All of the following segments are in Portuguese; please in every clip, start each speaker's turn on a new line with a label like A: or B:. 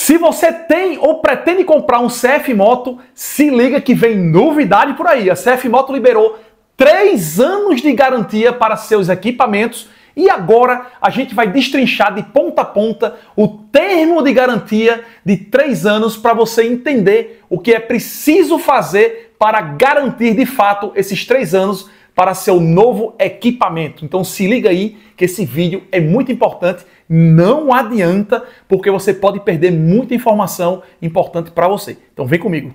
A: Se você tem ou pretende comprar um CF Moto, se liga que vem novidade por aí. A CF Moto liberou três anos de garantia para seus equipamentos e agora a gente vai destrinchar de ponta a ponta o termo de garantia de três anos para você entender o que é preciso fazer para garantir de fato esses três anos para seu novo equipamento. Então se liga aí que esse vídeo é muito importante não adianta, porque você pode perder muita informação importante para você. Então vem comigo.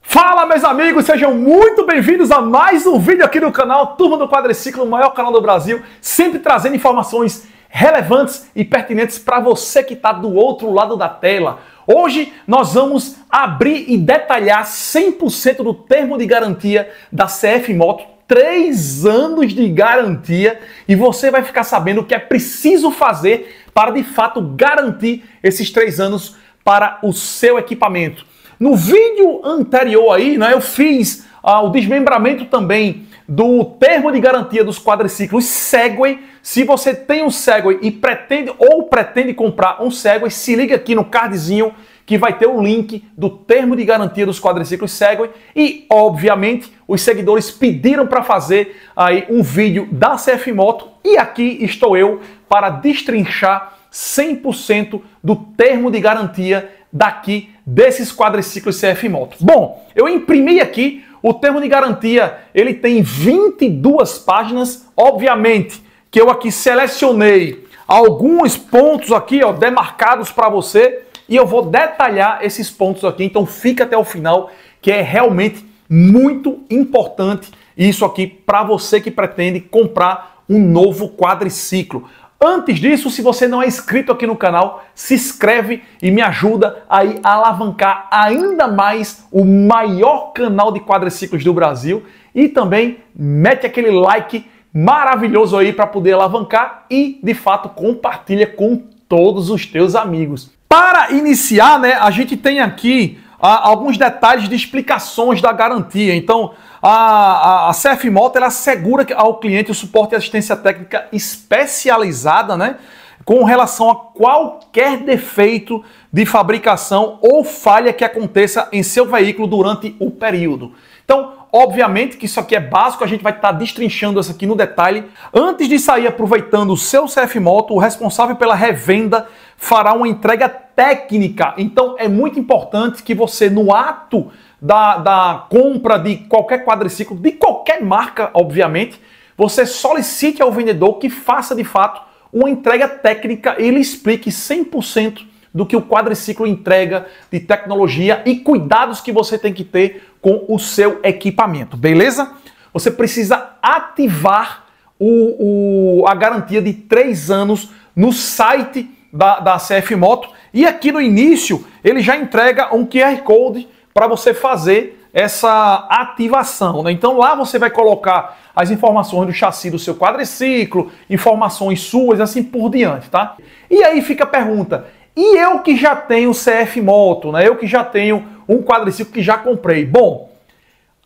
A: Fala, meus amigos, sejam muito bem-vindos a mais um vídeo aqui no canal Turma do Quadriciclo, o maior canal do Brasil, sempre trazendo informações relevantes e pertinentes para você que está do outro lado da tela. Hoje nós vamos abrir e detalhar 100% do termo de garantia da CF Moto três anos de garantia e você vai ficar sabendo o que é preciso fazer para de fato garantir esses três anos para o seu equipamento. No vídeo anterior aí, né, eu fiz ah, o desmembramento também do termo de garantia dos quadriciclos Segway. Se você tem um Segway e pretende ou pretende comprar um Segway, se liga aqui no cardzinho que vai ter o link do termo de garantia dos quadriciclos Segway e, obviamente, os seguidores pediram para fazer aí um vídeo da CF Moto e aqui estou eu para destrinchar 100% do termo de garantia daqui desses quadriciclos CF Moto. Bom, eu imprimi aqui o termo de garantia, ele tem 22 páginas, obviamente que eu aqui selecionei alguns pontos aqui, ó, demarcados para você, e eu vou detalhar esses pontos aqui, então fica até o final, que é realmente muito importante isso aqui para você que pretende comprar um novo quadriciclo. Antes disso, se você não é inscrito aqui no canal, se inscreve e me ajuda aí a alavancar ainda mais o maior canal de quadriciclos do Brasil e também mete aquele like maravilhoso aí para poder alavancar e de fato compartilha com todos os teus amigos. Para iniciar, né, a gente tem aqui ah, alguns detalhes de explicações da garantia. Então, a, a, a CF Moto ela assegura ao cliente o suporte e assistência técnica especializada, né? Com relação a qualquer defeito de fabricação ou falha que aconteça em seu veículo durante o período. Então, Obviamente que isso aqui é básico, a gente vai estar tá destrinchando isso aqui no detalhe. Antes de sair aproveitando o seu CF Moto, o responsável pela revenda fará uma entrega técnica. Então é muito importante que você, no ato da, da compra de qualquer quadriciclo, de qualquer marca, obviamente, você solicite ao vendedor que faça de fato uma entrega técnica e ele explique 100% do que o quadriciclo entrega de tecnologia e cuidados que você tem que ter com o seu equipamento, beleza? Você precisa ativar o, o, a garantia de três anos no site da, da CF Moto. E aqui no início ele já entrega um QR Code para você fazer essa ativação. Né? Então lá você vai colocar as informações do chassi do seu quadriciclo, informações suas, assim por diante, tá? E aí fica a pergunta: e eu que já tenho CF Moto, né? Eu que já tenho um quadriciclo que já comprei. Bom,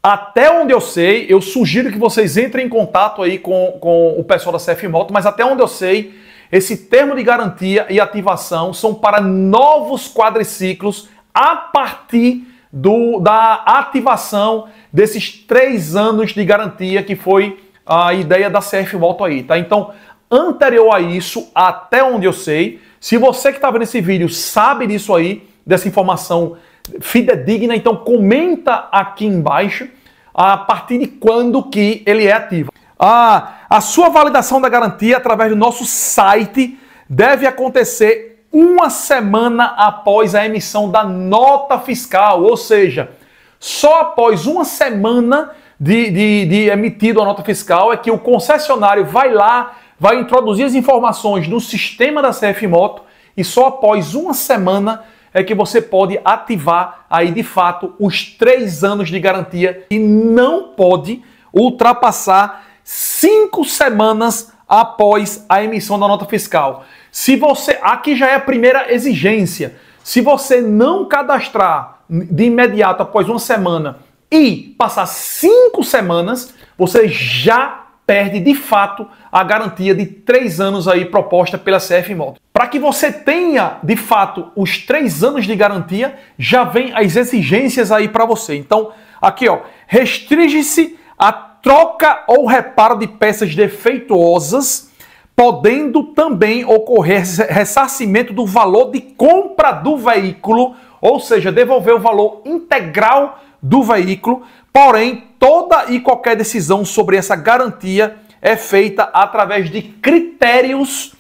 A: até onde eu sei, eu sugiro que vocês entrem em contato aí com, com o pessoal da CF Moto, mas até onde eu sei, esse termo de garantia e ativação são para novos quadriciclos a partir do, da ativação desses três anos de garantia que foi a ideia da CF Moto aí, tá? Então, anterior a isso, até onde eu sei, se você que está vendo esse vídeo sabe disso aí, dessa informação fidedigna, é então comenta aqui embaixo a partir de quando que ele é ativo. A, a sua validação da garantia através do nosso site deve acontecer uma semana após a emissão da nota fiscal, ou seja, só após uma semana de, de, de emitido a nota fiscal é que o concessionário vai lá, vai introduzir as informações no sistema da CF Moto e só após uma semana é que você pode ativar aí de fato os três anos de garantia e não pode ultrapassar cinco semanas após a emissão da nota fiscal. Se você, aqui já é a primeira exigência. Se você não cadastrar de imediato após uma semana e passar cinco semanas, você já perde de fato a garantia de três anos aí proposta pela CF Moto. Para que você tenha de fato os três anos de garantia, já vem as exigências aí para você. Então, aqui ó, restringe-se a troca ou reparo de peças defeituosas, podendo também ocorrer ressarcimento do valor de compra do veículo, ou seja, devolver o valor integral do veículo, porém toda e qualquer decisão sobre essa garantia é feita através de critérios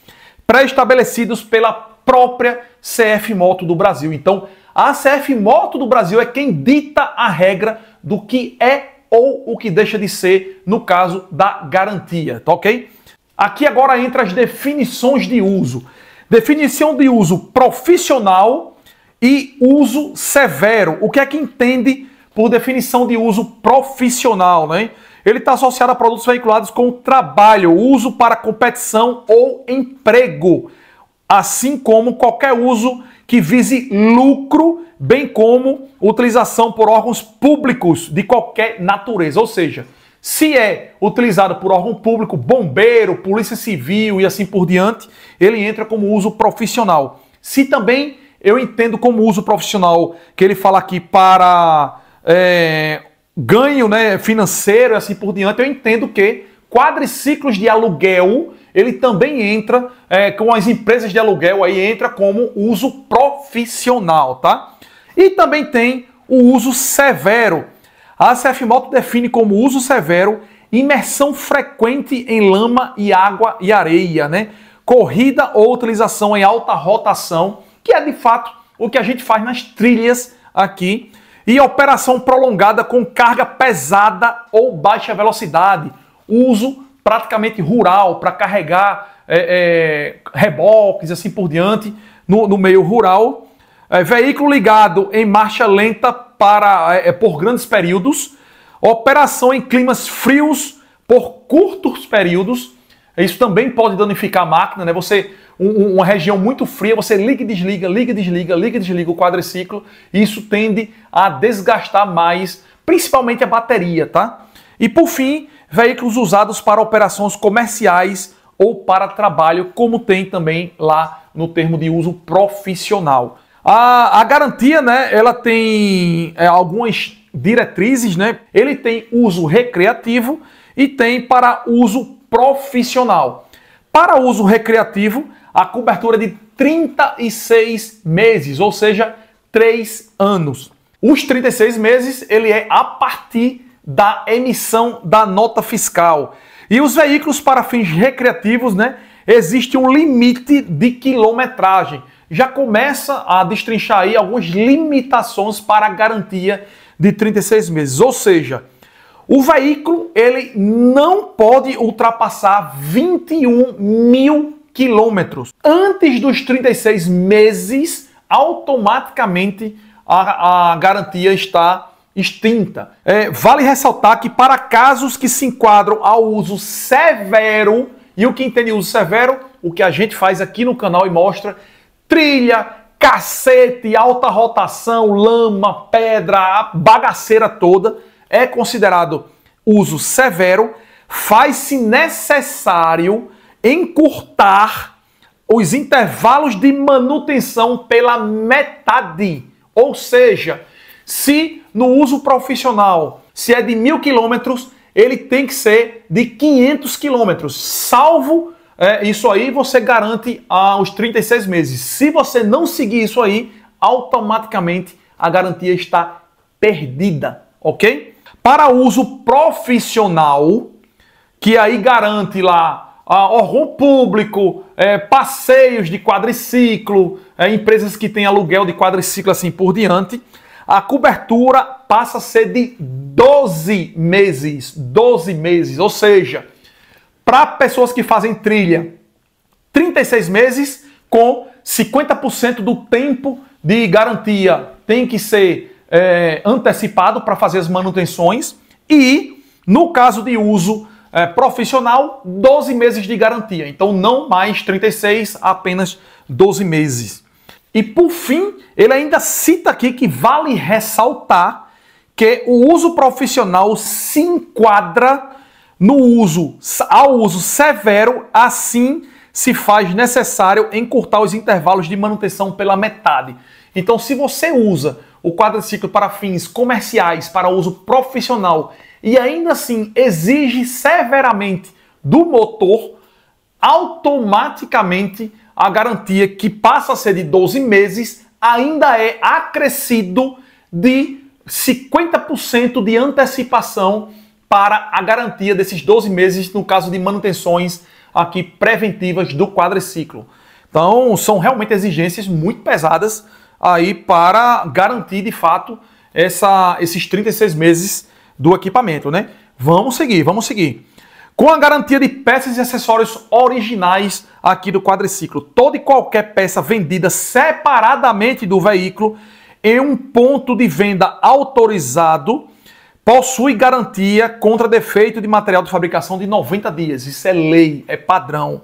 A: pré-estabelecidos pela própria CF Moto do Brasil. Então, a CF Moto do Brasil é quem dita a regra do que é ou o que deixa de ser no caso da garantia, tá ok? Aqui agora entra as definições de uso. Definição de uso profissional e uso severo. O que é que entende por definição de uso profissional, né? Ele está associado a produtos veiculados com trabalho, uso para competição ou emprego, assim como qualquer uso que vise lucro, bem como utilização por órgãos públicos de qualquer natureza. Ou seja, se é utilizado por órgão público, bombeiro, polícia civil e assim por diante, ele entra como uso profissional. Se também eu entendo como uso profissional que ele fala aqui para é, ganho né, financeiro e assim por diante, eu entendo que quadriciclos de aluguel ele também entra é, com as empresas de aluguel aí entra como uso profissional, tá? E também tem o uso severo. A CFMOTO define como uso severo imersão frequente em lama e água e areia, né? Corrida ou utilização em alta rotação, que é de fato o que a gente faz nas trilhas aqui e operação prolongada com carga pesada ou baixa velocidade, uso praticamente rural para carregar é, é, reboques, assim por diante, no, no meio rural. É, veículo ligado em marcha lenta para é, é por grandes períodos, operação em climas frios por curtos períodos isso também pode danificar a máquina, né? Você uma região muito fria, você liga e desliga, liga e desliga, liga e desliga o quadriciclo, e isso tende a desgastar mais, principalmente a bateria, tá? E por fim, veículos usados para operações comerciais ou para trabalho, como tem também lá no termo de uso profissional. A, a garantia, né, ela tem é, algumas diretrizes, né? Ele tem uso recreativo e tem para uso profissional. Para uso recreativo, a cobertura é de 36 meses, ou seja, 3 anos. Os 36 meses ele é a partir da emissão da nota fiscal. E os veículos para fins recreativos, né, existe um limite de quilometragem. Já começa a destrinchar aí algumas limitações para a garantia de 36 meses. Ou seja, o veículo ele não pode ultrapassar 21 mil quilômetros. Antes dos 36 meses, automaticamente a, a garantia está extinta. É, vale ressaltar que para casos que se enquadram ao uso severo, e o que entende uso severo, o que a gente faz aqui no canal e mostra, trilha, cacete, alta rotação, lama, pedra, a bagaceira toda, é considerado uso severo, faz-se necessário encurtar os intervalos de manutenção pela metade. Ou seja, se no uso profissional, se é de mil quilômetros, ele tem que ser de 500 quilômetros, salvo é, isso aí você garante aos 36 meses. Se você não seguir isso aí, automaticamente a garantia está perdida, ok? para uso profissional, que aí garante lá ah, órgão público, é, passeios de quadriciclo, é, empresas que têm aluguel de quadriciclo assim por diante, a cobertura passa a ser de 12 meses. 12 meses, ou seja, para pessoas que fazem trilha, 36 meses com 50% do tempo de garantia. Tem que ser é, antecipado para fazer as manutenções e, no caso de uso é, profissional, 12 meses de garantia. Então, não mais 36, apenas 12 meses. E por fim, ele ainda cita aqui que vale ressaltar que o uso profissional se enquadra no uso ao uso severo, assim se faz necessário encurtar os intervalos de manutenção pela metade. Então, se você usa o quadriciclo para fins comerciais, para uso profissional e ainda assim exige severamente do motor, automaticamente a garantia que passa a ser de 12 meses ainda é acrescido de 50% de antecipação para a garantia desses 12 meses no caso de manutenções aqui preventivas do quadriciclo. Então, são realmente exigências muito pesadas aí para garantir de fato essa, esses 36 meses do equipamento, né? Vamos seguir, vamos seguir. Com a garantia de peças e acessórios originais aqui do quadriciclo, toda e qualquer peça vendida separadamente do veículo em um ponto de venda autorizado possui garantia contra defeito de material de fabricação de 90 dias. Isso é lei, é padrão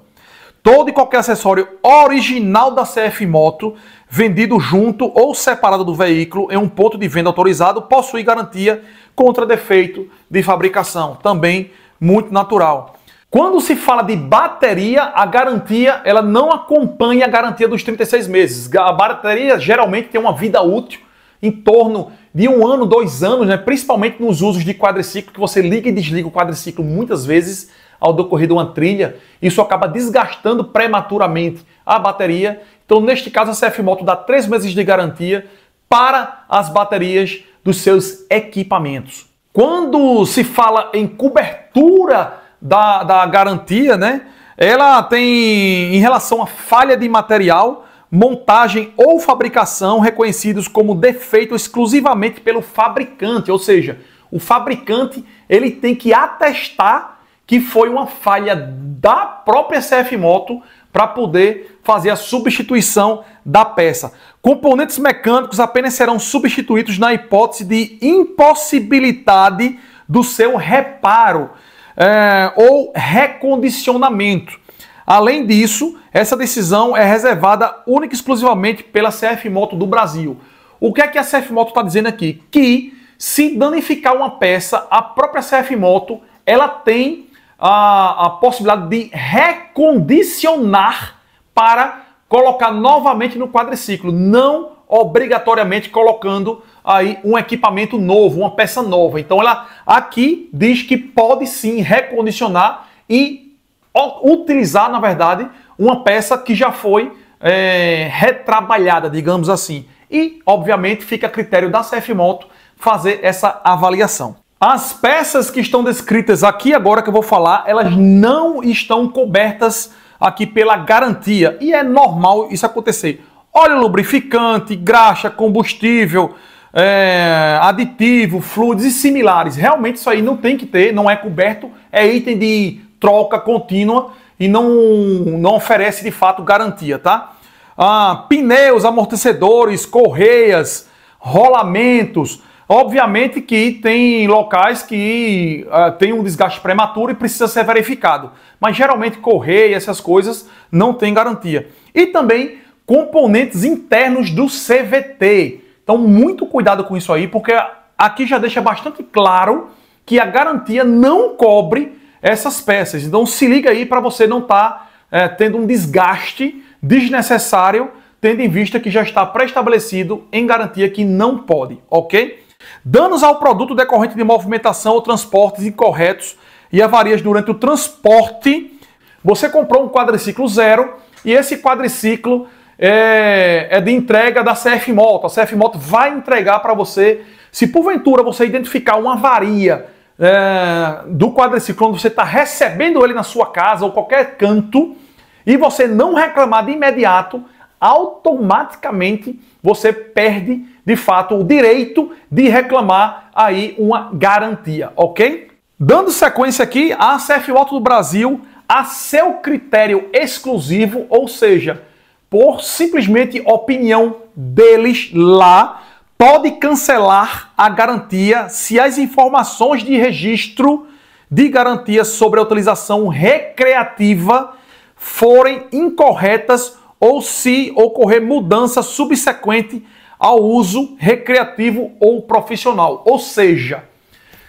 A: todo e qualquer acessório original da CF Moto, vendido junto ou separado do veículo em um ponto de venda autorizado, possui garantia contra defeito de fabricação, também muito natural. Quando se fala de bateria, a garantia ela não acompanha a garantia dos 36 meses. A bateria geralmente tem uma vida útil em torno de um ano, dois anos, né? principalmente nos usos de quadriciclo, que você liga e desliga o quadriciclo muitas vezes ao decorrer de uma trilha, isso acaba desgastando prematuramente a bateria. Então, neste caso, a CF Moto dá três meses de garantia para as baterias dos seus equipamentos. Quando se fala em cobertura da, da garantia, né? Ela tem, em relação à falha de material, montagem ou fabricação reconhecidos como defeito exclusivamente pelo fabricante, ou seja, o fabricante ele tem que atestar que foi uma falha da própria CF Moto para poder fazer a substituição da peça. Componentes mecânicos apenas serão substituídos na hipótese de impossibilidade do seu reparo é, ou recondicionamento. Além disso, essa decisão é reservada única e exclusivamente pela CF Moto do Brasil. O que é que a CF Moto está dizendo aqui? Que se danificar uma peça, a própria CF Moto ela tem a, a possibilidade de recondicionar para colocar novamente no quadriciclo, não obrigatoriamente colocando aí um equipamento novo, uma peça nova. Então ela aqui diz que pode sim recondicionar e utilizar, na verdade, uma peça que já foi é, retrabalhada, digamos assim. E, obviamente, fica a critério da CF Moto fazer essa avaliação. As peças que estão descritas aqui agora que eu vou falar, elas não estão cobertas aqui pela garantia. E é normal isso acontecer. Óleo lubrificante, graxa, combustível, é, aditivo, fluidos e similares. Realmente isso aí não tem que ter, não é coberto, é item de troca contínua e não, não oferece de fato garantia, tá? Ah, pneus, amortecedores, correias, rolamentos, Obviamente que tem locais que uh, tem um desgaste prematuro e precisa ser verificado, mas geralmente correr e essas coisas não tem garantia. E também componentes internos do CVT. Então, muito cuidado com isso aí, porque aqui já deixa bastante claro que a garantia não cobre essas peças. Então, se liga aí para você não estar tá, é, tendo um desgaste desnecessário, tendo em vista que já está pré-estabelecido em garantia que não pode, ok? Danos ao produto decorrente de movimentação ou transportes incorretos e avarias durante o transporte. Você comprou um quadriciclo zero e esse quadriciclo é, é de entrega da CF Moto. A CF Moto vai entregar para você. Se porventura você identificar uma avaria é, do quadriciclo, onde você está recebendo ele na sua casa ou qualquer canto, e você não reclamar de imediato, automaticamente você perde de fato o direito de reclamar aí uma garantia, ok? Dando sequência aqui, a ACF Auto do Brasil, a seu critério exclusivo, ou seja, por simplesmente opinião deles lá, pode cancelar a garantia se as informações de registro de garantia sobre a utilização recreativa forem incorretas ou se ocorrer mudança subsequente ao uso recreativo ou profissional. Ou seja,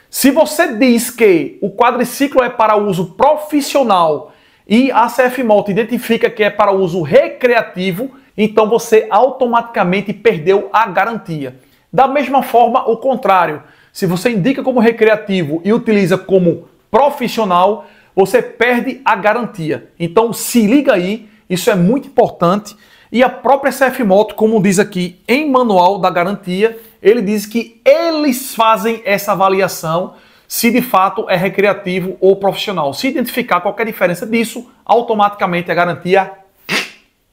A: se você diz que o quadriciclo é para uso profissional e a CFMOT identifica que é para uso recreativo, então você automaticamente perdeu a garantia. Da mesma forma, o contrário. Se você indica como recreativo e utiliza como profissional, você perde a garantia. Então se liga aí isso é muito importante. E a própria CF Moto, como diz aqui em manual da garantia, ele diz que eles fazem essa avaliação se de fato é recreativo ou profissional. Se identificar qualquer diferença disso, automaticamente a garantia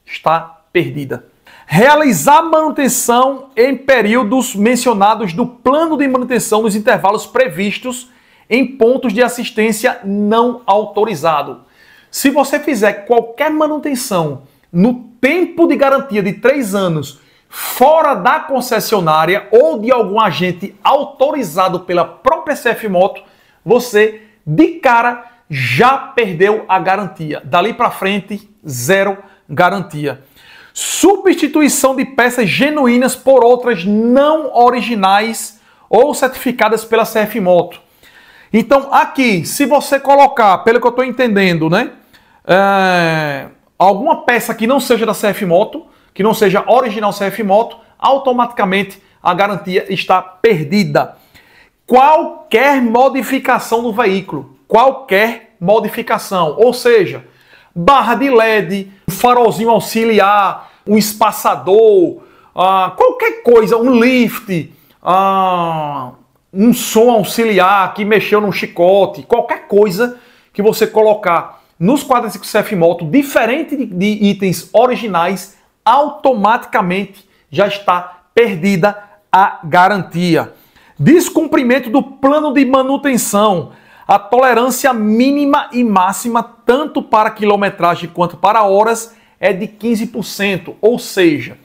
A: está perdida. Realizar manutenção em períodos mencionados do plano de manutenção nos intervalos previstos em pontos de assistência não autorizado. Se você fizer qualquer manutenção no tempo de garantia de três anos fora da concessionária ou de algum agente autorizado pela própria CF Moto, você de cara já perdeu a garantia. Dali para frente, zero garantia. Substituição de peças genuínas por outras não originais ou certificadas pela CF Moto. Então, aqui, se você colocar, pelo que eu estou entendendo, né? é, alguma peça que não seja da CF Moto, que não seja original CF Moto, automaticamente a garantia está perdida. Qualquer modificação no veículo, qualquer modificação, ou seja, barra de LED, farolzinho auxiliar, um espaçador, ah, qualquer coisa, um lift, ah, um som auxiliar que mexeu num chicote, qualquer coisa que você colocar nos quadros quadradicos CFMOTO, diferente de, de itens originais, automaticamente já está perdida a garantia. Descumprimento do plano de manutenção. A tolerância mínima e máxima, tanto para quilometragem quanto para horas, é de 15%. Ou seja,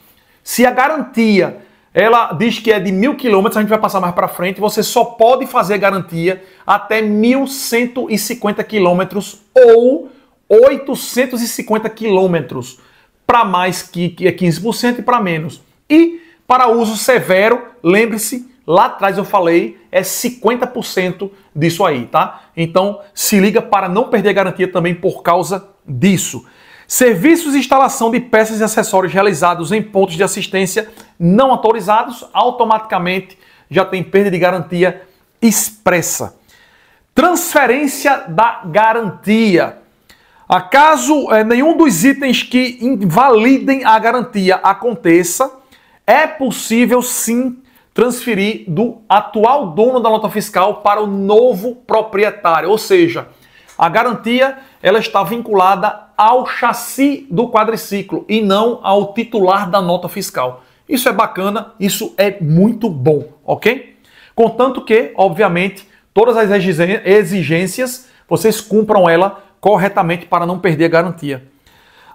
A: se a garantia ela diz que é de mil quilômetros, a gente vai passar mais para frente. Você só pode fazer garantia até 1.150 quilômetros ou 850 quilômetros para mais que, que é 15% e para menos. E para uso severo, lembre-se, lá atrás eu falei, é 50% disso aí, tá? Então se liga para não perder garantia também por causa disso. Serviços e instalação de peças e acessórios realizados em pontos de assistência não autorizados automaticamente já tem perda de garantia expressa. Transferência da garantia. Acaso é, nenhum dos itens que invalidem a garantia aconteça, é possível sim transferir do atual dono da nota fiscal para o novo proprietário. Ou seja, a garantia ela está vinculada ao chassi do quadriciclo e não ao titular da nota fiscal. Isso é bacana, isso é muito bom, ok? Contanto que, obviamente, todas as exigências vocês cumpram ela corretamente para não perder a garantia.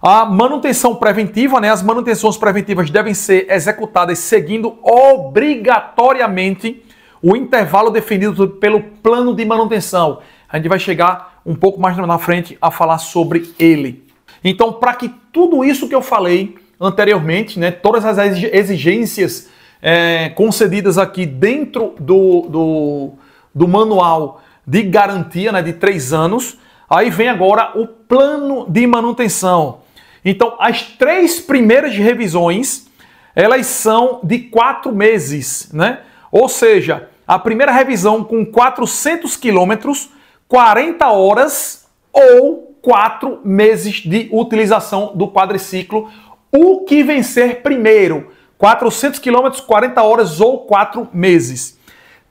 A: A manutenção preventiva, né? As manutenções preventivas devem ser executadas seguindo obrigatoriamente o intervalo definido pelo plano de manutenção. A gente vai chegar um pouco mais na frente a falar sobre ele. Então, para que tudo isso que eu falei anteriormente, né, todas as exigências é, concedidas aqui dentro do, do, do manual de garantia né, de três anos, aí vem agora o plano de manutenção. Então, as três primeiras revisões, elas são de quatro meses, né? Ou seja, a primeira revisão com 400 quilômetros 40 horas ou 4 meses de utilização do quadriciclo. O que vencer primeiro? 400 quilômetros, 40 horas ou 4 meses.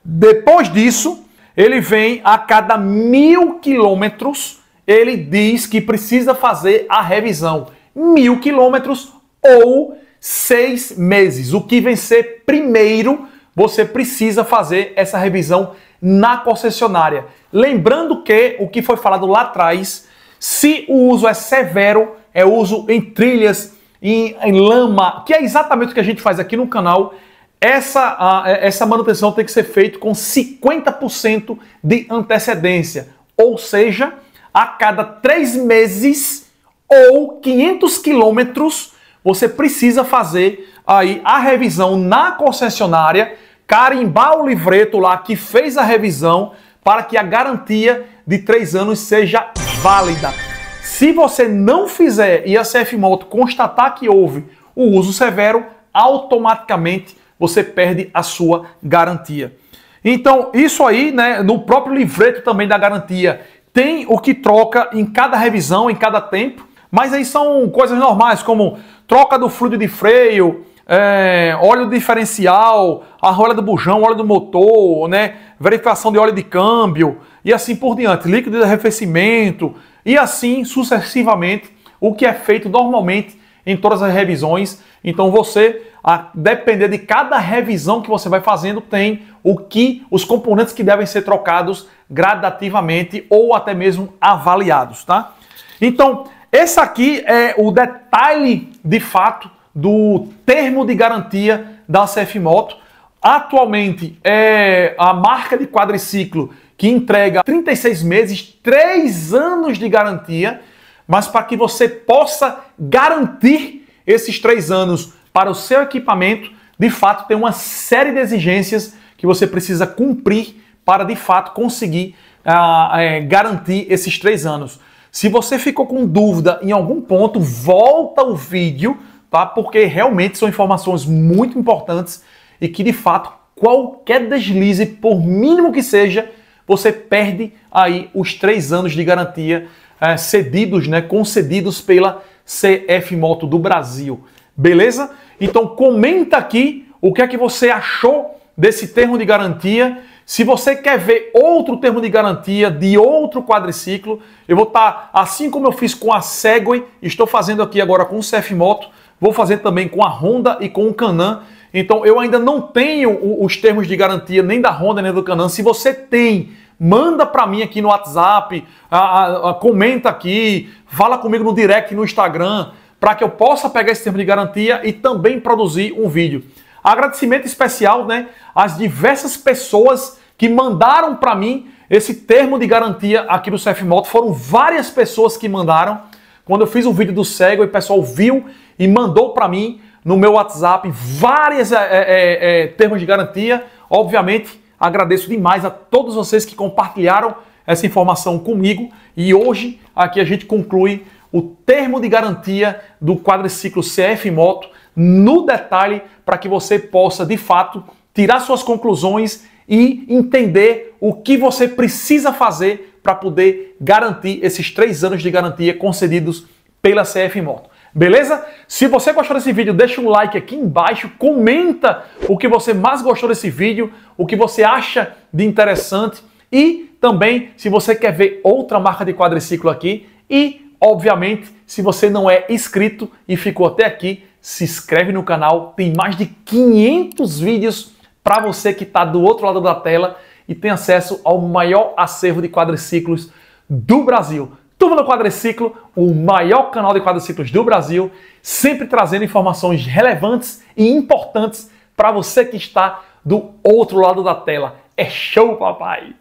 A: Depois disso, ele vem a cada mil quilômetros, ele diz que precisa fazer a revisão. Mil quilômetros ou seis meses. O que vencer primeiro, você precisa fazer essa revisão na concessionária. Lembrando que o que foi falado lá atrás, se o uso é severo, é uso em trilhas, em, em lama, que é exatamente o que a gente faz aqui no canal, essa, essa manutenção tem que ser feita com 50% de antecedência, ou seja, a cada três meses ou 500 quilômetros, você precisa fazer aí a revisão na concessionária carimbar o livreto lá que fez a revisão para que a garantia de três anos seja válida. Se você não fizer e a CF Moto constatar que houve o uso severo, automaticamente você perde a sua garantia. Então, isso aí, né, no próprio livreto também da garantia, tem o que troca em cada revisão, em cada tempo, mas aí são coisas normais, como troca do fluido de freio, é, óleo diferencial, a roda do bujão, óleo do motor, né? verificação de óleo de câmbio e assim por diante, líquido de arrefecimento e assim sucessivamente, o que é feito normalmente em todas as revisões. Então você, a depender de cada revisão que você vai fazendo, tem o que os componentes que devem ser trocados gradativamente ou até mesmo avaliados, tá? Então, esse aqui é o detalhe de fato do termo de garantia da CF Moto. Atualmente é a marca de quadriciclo que entrega 36 meses, 3 anos de garantia, mas para que você possa garantir esses 3 anos para o seu equipamento, de fato tem uma série de exigências que você precisa cumprir para de fato conseguir é, garantir esses 3 anos. Se você ficou com dúvida em algum ponto, volta o vídeo tá? Porque realmente são informações muito importantes e que de fato qualquer deslize, por mínimo que seja, você perde aí os três anos de garantia é, cedidos, né? Concedidos pela CF Moto do Brasil. Beleza? Então comenta aqui o que é que você achou desse termo de garantia. Se você quer ver outro termo de garantia de outro quadriciclo, eu vou estar, tá, assim como eu fiz com a Segway, estou fazendo aqui agora com o CF Moto, Vou fazer também com a Honda e com o Canan. Então eu ainda não tenho os termos de garantia nem da Honda nem do Canan. Se você tem, manda para mim aqui no WhatsApp, a, a, a, comenta aqui, fala comigo no direct no Instagram, para que eu possa pegar esse termo de garantia e também produzir um vídeo. Agradecimento especial, né, às diversas pessoas que mandaram para mim esse termo de garantia aqui do CF Moto. Foram várias pessoas que mandaram. Quando eu fiz o um vídeo do cego, o pessoal viu e mandou para mim no meu WhatsApp várias é, é, é, termos de garantia. Obviamente, agradeço demais a todos vocês que compartilharam essa informação comigo. E hoje aqui a gente conclui o termo de garantia do quadriciclo CF Moto no detalhe para que você possa de fato tirar suas conclusões e entender o que você precisa fazer para poder garantir esses três anos de garantia concedidos pela CF Moto. Beleza? Se você gostou desse vídeo, deixa um like aqui embaixo, comenta o que você mais gostou desse vídeo, o que você acha de interessante e também se você quer ver outra marca de quadriciclo aqui e, obviamente, se você não é inscrito e ficou até aqui, se inscreve no canal, tem mais de 500 vídeos para você que está do outro lado da tela e tem acesso ao maior acervo de quadriciclos do Brasil. Turma do Quadriciclo, o maior canal de quadriciclos do Brasil, sempre trazendo informações relevantes e importantes para você que está do outro lado da tela. É show, papai!